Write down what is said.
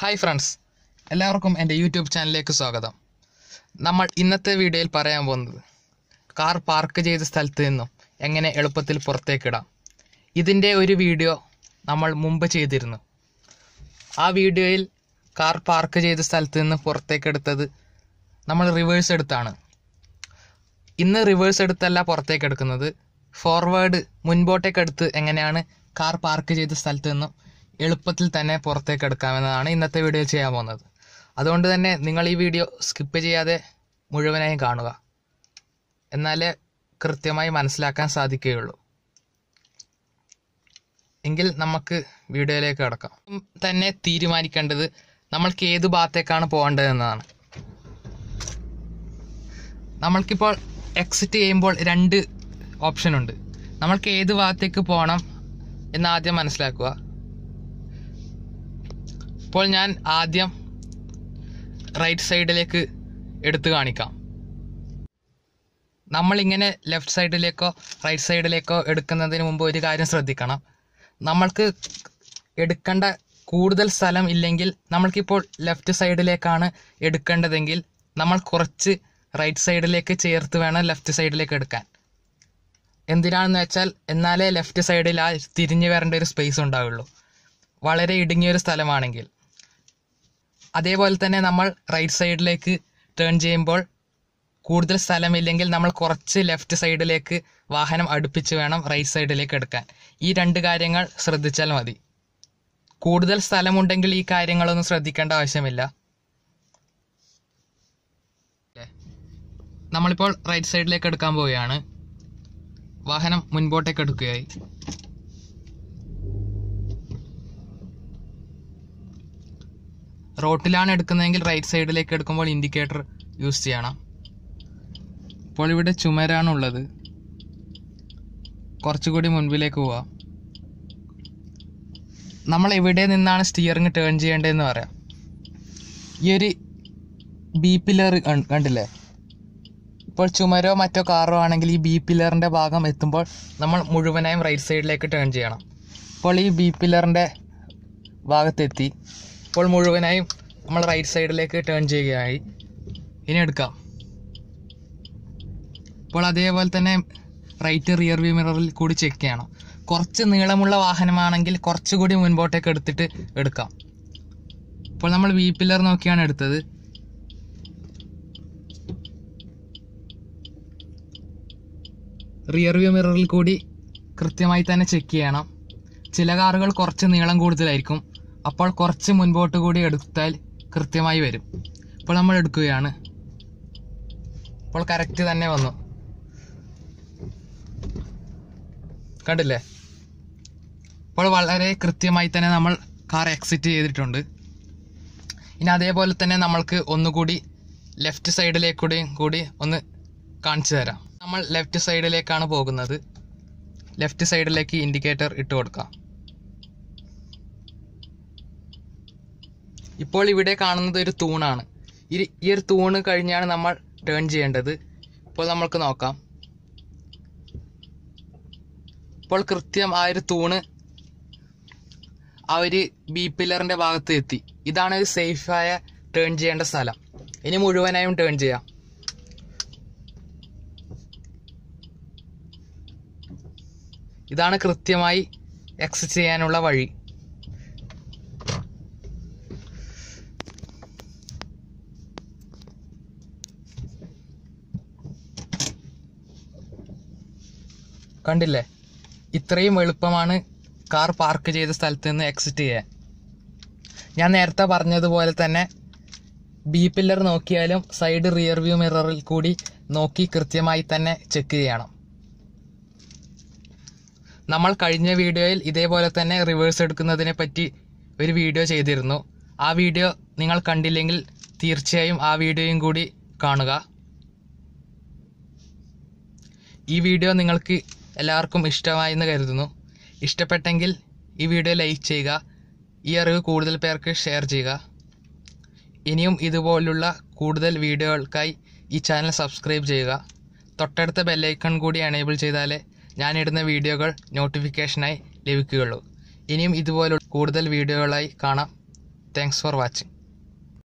hi friends എല്ലാവർക്കും എൻ്റെ YouTube ചാനലിലേക്ക് സ്വാഗതം നമ്മൾ ഇന്നത്തെ വീഡിയോയിൽ പറയാൻ പോകുന്നത് കാർ പാർക്ക് ചെയ്ത സ്ഥലത്ത് നിന്നും എങ്ങനെ എളുപ്പത്തിൽ പുറത്തേക്കിടാം ഇതിൻ്റെ ഒരു വീഡിയോ നമ്മൾ മുമ്പ് ചെയ്തിരുന്നു ആ വീഡിയോയിൽ കാർ പാർക്ക് ചെയ്ത സ്ഥലത്ത് നിന്ന് പുറത്തേക്കെടുത്തത് നമ്മൾ റിവേഴ്സ് എടുത്താണ് ഇന്ന് റിവേഴ്സ് എടുത്തല്ല പുറത്തേക്കെടുക്കുന്നത് ഫോർവേഡ് മുൻപോട്ടേക്കെടുത്ത് എങ്ങനെയാണ് കാർ പാർക്ക് ചെയ്ത സ്ഥലത്ത് നിന്നും എളുപ്പത്തിൽ തന്നെ പുറത്തേക്ക് എടുക്കാമെന്നതാണ് ഇന്നത്തെ വീഡിയോയിൽ ചെയ്യാൻ പോകുന്നത് അതുകൊണ്ട് തന്നെ നിങ്ങൾ ഈ വീഡിയോ സ്കിപ്പ് ചെയ്യാതെ മുഴുവനായും കാണുക എന്നാലേ കൃത്യമായി മനസ്സിലാക്കാൻ സാധിക്കുകയുള്ളൂ എങ്കിൽ നമുക്ക് വീഡിയോയിലേക്ക് കടക്കാം തന്നെ തീരുമാനിക്കേണ്ടത് നമ്മൾക്ക് ഏത് ഭാഗത്തേക്കാണ് എന്നതാണ് നമ്മൾക്കിപ്പോൾ എക്സിറ്റ് ചെയ്യുമ്പോൾ രണ്ട് ഓപ്ഷൻ ഉണ്ട് നമ്മൾക്ക് ഏത് ഭാഗത്തേക്ക് പോകണം എന്ന് ആദ്യം മനസ്സിലാക്കുക ഇപ്പോൾ ഞാൻ ആദ്യം റൈറ്റ് സൈഡിലേക്ക് എടുത്തു കാണിക്കാം നമ്മളിങ്ങനെ ലെഫ്റ്റ് സൈഡിലേക്കോ റൈറ്റ് സൈഡിലേക്കോ എടുക്കുന്നതിന് മുമ്പ് ഒരു കാര്യം ശ്രദ്ധിക്കണം നമ്മൾക്ക് എടുക്കേണ്ട കൂടുതൽ സ്ഥലം ഇല്ലെങ്കിൽ നമ്മൾക്കിപ്പോൾ ലെഫ്റ്റ് സൈഡിലേക്കാണ് എടുക്കേണ്ടതെങ്കിൽ നമ്മൾ കുറച്ച് റൈറ്റ് സൈഡിലേക്ക് ചേർത്ത് വേണം ലെഫ്റ്റ് സൈഡിലേക്ക് എടുക്കാൻ എന്തിനാണെന്ന് വെച്ചാൽ എന്നാലേ ലെഫ്റ്റ് സൈഡിൽ ആ തിരിഞ്ഞു വരേണ്ട ഒരു സ്പേസ് ഉണ്ടാവുള്ളൂ വളരെ ഇടുങ്ങിയൊരു സ്ഥലമാണെങ്കിൽ അതേപോലെ തന്നെ നമ്മൾ റൈറ്റ് സൈഡിലേക്ക് ടേൺ ചെയ്യുമ്പോൾ കൂടുതൽ സ്ഥലമില്ലെങ്കിൽ നമ്മൾ കുറച്ച് ലെഫ്റ്റ് സൈഡിലേക്ക് വാഹനം അടുപ്പിച്ച് വേണം റൈറ്റ് സൈഡിലേക്ക് എടുക്കാൻ ഈ രണ്ട് കാര്യങ്ങൾ ശ്രദ്ധിച്ചാൽ മതി കൂടുതൽ സ്ഥലമുണ്ടെങ്കിൽ ഈ കാര്യങ്ങളൊന്നും ശ്രദ്ധിക്കേണ്ട ആവശ്യമില്ല നമ്മളിപ്പോൾ റൈറ്റ് സൈഡിലേക്ക് എടുക്കാൻ പോവുകയാണ് വാഹനം മുൻപോട്ടേക്ക് എടുക്കുകയായി റോട്ടിലാണ് എടുക്കുന്നതെങ്കിൽ റൈറ്റ് സൈഡിലേക്ക് എടുക്കുമ്പോൾ ഇൻഡിക്കേറ്റർ യൂസ് ചെയ്യണം ഇപ്പോൾ ഇവിടെ ചുമരാണുള്ളത് കുറച്ചുകൂടി മുൻപിലേക്ക് പോവാം നമ്മൾ എവിടെ നിന്നാണ് സ്റ്റിയറിങ് ടേൺ ചെയ്യേണ്ടതെന്ന് പറയാം ഈ ഒരു ബി പില്ലർ കണ്ടില്ലേ ഇപ്പോൾ ചുമരോ മറ്റോ കാറോ ആണെങ്കിൽ ഈ ബി പില്ലറിൻ്റെ ഭാഗം എത്തുമ്പോൾ നമ്മൾ മുഴുവനായും റൈറ്റ് സൈഡിലേക്ക് ടേൺ ചെയ്യണം ഇപ്പോൾ ഈ ബി പില്ലറിൻ്റെ ഭാഗത്തെത്തി ഇപ്പോൾ മുഴുവനായും നമ്മൾ റൈറ്റ് സൈഡിലേക്ക് ടേൺ ചെയ്യുകയായി ഇനി എടുക്കാം ഇപ്പോൾ അതേപോലെ തന്നെ റൈറ്റ് റിയർ വ്യൂ മിററിൽ കൂടി ചെക്ക് ചെയ്യണം കുറച്ച് നീളമുള്ള വാഹനമാണെങ്കിൽ കുറച്ചുകൂടി മുൻപോട്ടേക്ക് എടുത്തിട്ട് എടുക്കാം ഇപ്പോൾ നമ്മൾ വി പില്ലർ നോക്കിയാണ് എടുത്തത് റിയർ വ്യൂ മിററിൽ കൂടി കൃത്യമായി തന്നെ ചെക്ക് ചെയ്യണം ചില കാറുകൾ കുറച്ച് നീളം കൂടുതലായിരിക്കും അപ്പോൾ കുറച്ച് മുൻപോട്ട് കൂടി എടുത്താൽ കൃത്യമായി വരും ഇപ്പോൾ നമ്മൾ എടുക്കുകയാണ് ഇപ്പോൾ കറക്റ്റ് തന്നെ വന്നു കണ്ടില്ലേ ഇപ്പോൾ വളരെ കൃത്യമായി തന്നെ നമ്മൾ കാർ എക്സിറ്റ് ചെയ്തിട്ടുണ്ട് ഇനി അതേപോലെ തന്നെ നമ്മൾക്ക് ഒന്നുകൂടി ലെഫ്റ്റ് സൈഡിലേക്കൂടെയും കൂടി ഒന്ന് കാണിച്ചു തരാം നമ്മൾ ലെഫ്റ്റ് സൈഡിലേക്കാണ് പോകുന്നത് ലെഫ്റ്റ് സൈഡിലേക്ക് ഇൻഡിക്കേറ്റർ ഇട്ട് കൊടുക്കാം ഇപ്പോൾ ഇവിടെ കാണുന്നത് ഒരു തൂണാണ് ഈ ഒരു തൂണ് കഴിഞ്ഞാണ് നമ്മൾ ടേൺ ചെയ്യേണ്ടത് ഇപ്പോൾ നമ്മൾക്ക് നോക്കാം ഇപ്പോൾ കൃത്യം ആ ഒരു തൂണ് ആ ഒരു ബി പില്ലറിൻ്റെ ഭാഗത്ത് എത്തി ഇതാണ് ഒരു സേഫായ ടേൺ ചെയ്യേണ്ട സ്ഥലം ഇനി മുഴുവനായും ടേൺ ചെയ്യാം ഇതാണ് കൃത്യമായി എക്സ് ചെയ്യാനുള്ള വഴി കണ്ടില്ലേ ഇത്രയും എളുപ്പമാണ് കാർ പാർക്ക് ചെയ്ത സ്ഥലത്ത് നിന്ന് എക്സിറ്റ് ചെയ്യാൻ ഞാൻ നേരത്തെ പറഞ്ഞതുപോലെ തന്നെ ബി പില്ലർ നോക്കിയാലും സൈഡ് റിയർ വ്യൂ മിററിൽ കൂടി നോക്കി കൃത്യമായി തന്നെ ചെക്ക് ചെയ്യണം നമ്മൾ കഴിഞ്ഞ വീഡിയോയിൽ ഇതേപോലെ തന്നെ റിവേഴ്സ് എടുക്കുന്നതിനെ പറ്റി ഒരു വീഡിയോ ചെയ്തിരുന്നു ആ വീഡിയോ നിങ്ങൾ കണ്ടില്ലെങ്കിൽ തീർച്ചയായും ആ വീഡിയോയും കൂടി കാണുക ഈ വീഡിയോ നിങ്ങൾക്ക് എല്ലാവർക്കും ഇഷ്ടമായെന്ന് കരുതുന്നു ഇഷ്ടപ്പെട്ടെങ്കിൽ ഈ വീഡിയോ ലൈക്ക് ചെയ്യുക ഈ അറിവ് കൂടുതൽ പേർക്ക് ഷെയർ ചെയ്യുക ഇനിയും ഇതുപോലുള്ള കൂടുതൽ വീഡിയോകൾക്കായി ഈ ചാനൽ സബ്സ്ക്രൈബ് ചെയ്യുക തൊട്ടടുത്ത ബെല്ലൈക്കൺ കൂടി എനേബിൾ ചെയ്താലേ ഞാനിടുന്ന വീഡിയോകൾ നോട്ടിഫിക്കേഷനായി ലഭിക്കുകയുള്ളൂ ഇനിയും ഇതുപോലുള്ള കൂടുതൽ വീഡിയോകളായി കാണാം താങ്ക്സ് ഫോർ വാച്ചിങ്